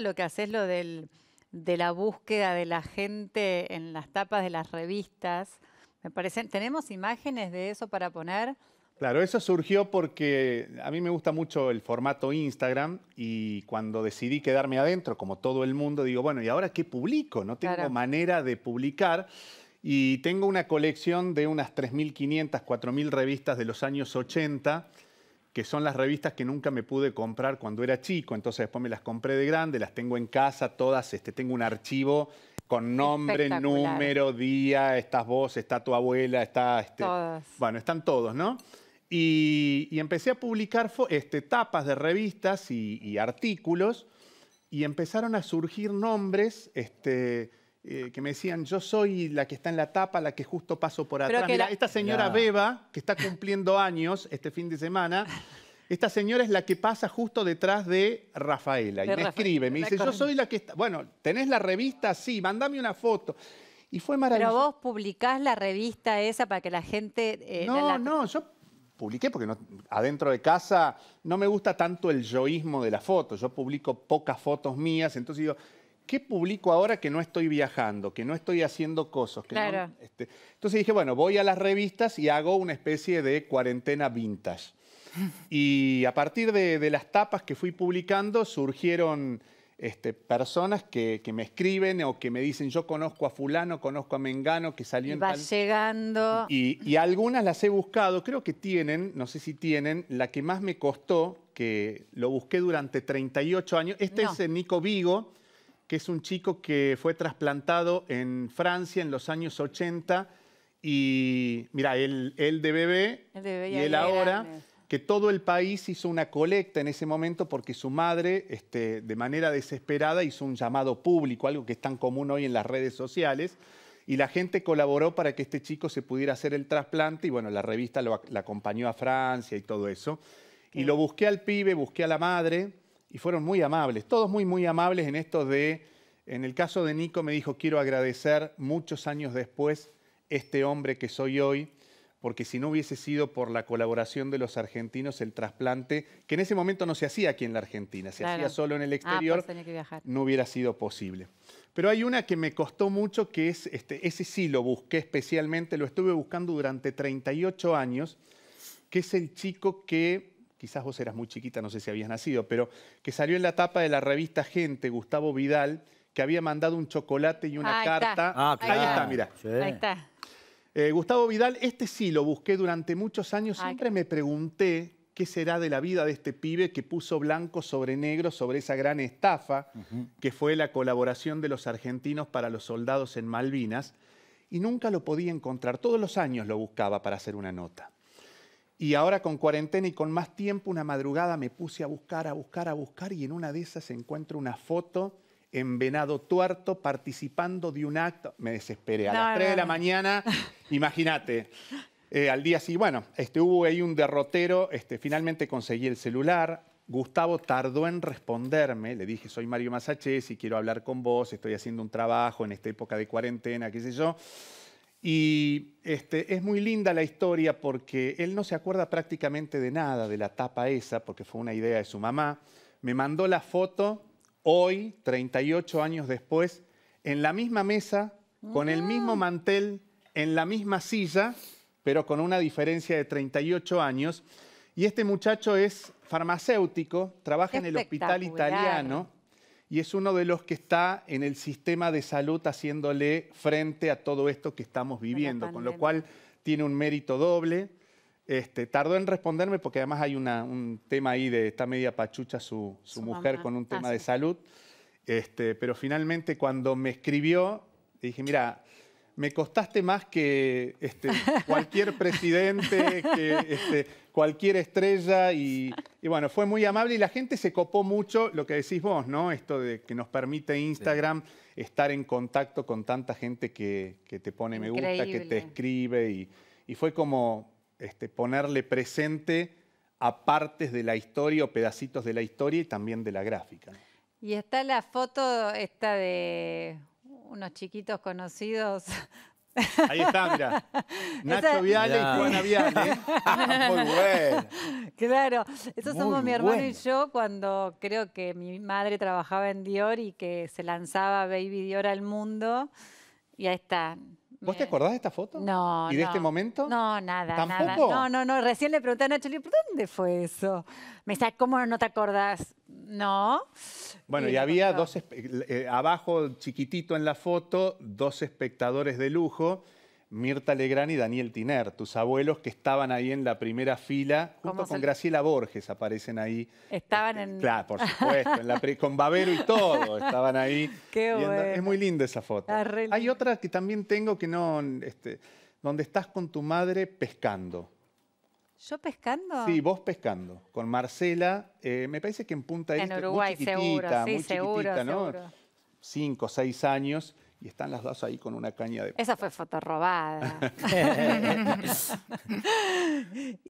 Lo que haces lo de la búsqueda de la gente en las tapas de las revistas, me ¿tenemos imágenes de eso para poner? Claro, eso surgió porque a mí me gusta mucho el formato Instagram y cuando decidí quedarme adentro, como todo el mundo, digo, bueno, ¿y ahora qué publico? No tengo manera de publicar. Y tengo una colección de unas 3.500, 4.000 revistas de los años 80 que son las revistas que nunca me pude comprar cuando era chico, entonces después me las compré de grande, las tengo en casa todas, este, tengo un archivo con nombre, número, día, estás vos, está tu abuela, está... Este, Bueno, están todos, ¿no? Y, empecé a publicar este, tapas de revistas y, artículos y empezaron a surgir nombres este, eh, que me decían, yo soy la que está en la tapa, la que justo paso por atrás. Mira, esta señora Beba, que está cumpliendo años este fin de semana, esta señora es la que pasa justo detrás de Rafaela. y me escribe, me dice, yo soy la que está... Bueno, ¿tenés la revista? Sí, mandame una foto. Y fue maravilloso. Pero vos publicás la revista esa para que la gente... Eh, no, no, yo publiqué porque adentro de casa no me gusta tanto el yoísmo de la foto. Yo publico pocas fotos mías, entonces digo ¿qué publico ahora que no estoy viajando, que no estoy haciendo cosas? Este, entonces dije, bueno, voy a las revistas y hago una especie de cuarentena vintage. Y a partir de, las tapas que fui publicando surgieron este, personas que, me escriben o que me dicen yo conozco a fulano, conozco a Mengano que salió en va llegando. Y, algunas las he buscado, creo que tienen, no sé si tienen, la que más me costó, que lo busqué durante 38 años, este es eh, Nico Vigo, que es un chico que fue trasplantado en Francia en los años 80 y mira, él, de bebé, y él ahora, que todo el país hizo una colecta en ese momento porque su madre, este, de manera desesperada, hizo un llamado público, algo que es tan común hoy en las redes sociales, y la gente colaboró para que este chico se pudiera hacer el trasplante y bueno, la revista lo, la acompañó a Francia y todo eso. Y lo busqué al pibe, busqué a la madre, y fueron muy amables, todos muy, muy amables en esto de, en el caso de Nico me dijo, quiero agradecer muchos años después este hombre que soy hoy, porque si no hubiese sido por la colaboración de los argentinos el trasplante, que en ese momento no se hacía aquí en la Argentina, se hacía solo en el ah, pues exterior, no hubiera sido posible. Pero hay una que me costó mucho, que es, este, ese sí lo busqué especialmente, lo estuve buscando durante 38 años, que es el chico que quizás vos eras muy chiquita, no sé si habías nacido, pero que salió en la tapa de la revista Gente, Gustavo Vidal, que había mandado un chocolate y una carta. Ah, claro. Ahí está, mira. Ahí está. Eh, Gustavo Vidal, este sí lo busqué durante muchos años. Siempre me pregunté qué será de la vida de este pibe que puso blanco sobre negro sobre esa gran estafa que fue la colaboración de los argentinos para los soldados en Malvinas. Y nunca lo podía encontrar. Todos los años lo buscaba para hacer una nota. Y ahora con cuarentena y con más tiempo, una madrugada me puse a buscar, a buscar, a buscar y en una de esas encuentro una foto en Venado Tuerto participando de un acto. Me desesperé. A las 3 de la mañana, imagínate. Eh, al día sí, bueno, este, hubo ahí un derrotero, este, finalmente conseguí el celular. Gustavo tardó en responderme, le dije, soy Mario Masachés y quiero hablar con vos, estoy haciendo un trabajo en esta época de cuarentena, qué sé yo. Y este, es muy linda la historia porque él no se acuerda prácticamente de nada de la tapa esa, porque fue una idea de su mamá. Me mandó la foto hoy, 38 años después, en la misma mesa, con el mismo mm. mantel, en la misma silla, pero con una diferencia de 38 años. Y este muchacho es farmacéutico, trabaja en el hospital italiano y es uno de los que está en el sistema de salud haciéndole frente a todo esto que estamos viviendo, con lo cual tiene un mérito doble. Este, tardó en responderme porque además hay un tema ahí de está media pachucha su, mujer con un ah, tema de salud. Este, pero finalmente cuando me escribió, dije, mira, me costaste más que este, cualquier presidente, que este, cualquier estrella y, bueno, fue muy amable y la gente se copó mucho lo que decís vos, ¿no? Esto de que nos permite Instagram estar en contacto con tanta gente que, te pone me gusta, que te escribe y, fue como este, ponerle presente a partes de la historia o pedacitos de la historia y también de la gráfica. Y está la foto esta de unos chiquitos conocidos. Ahí está, mira. Nacho Viale y Juana Viale. Muy bueno. Claro, esos somos mi hermano y yo cuando creo que mi madre trabajaba en Dior y que se lanzaba Baby Dior al mundo. Y ahí está. ¿Vos te acordás de esta foto? No. ¿Y de este momento? No, nada. ¿Tampoco? Nada. No, no, no. Recién le pregunté a Nacho, ¿dónde fue eso? Me dice, ¿cómo no te acordás? No. Bueno, y, había dos, eh, abajo chiquitito en la foto, dos espectadores de lujo. Mirta legrand y Daniel Tiner, tus abuelos que estaban ahí en la primera fila, junto con Graciela Borges aparecen ahí. Estaban este, en... Claro, por supuesto, con Babero y todo, estaban ahí. Qué bueno. Es muy linda esa foto. Hay otra que también tengo que no... Este, donde estás con tu madre pescando. ¿Yo pescando? Sí, vos pescando, con Marcela, eh, me parece que en Punta del En este, Uruguay, seguro, sí, seguro, ¿no? seguro. Cinco, seis años, y están las dos ahí con una caña de... Esa fue foto robada.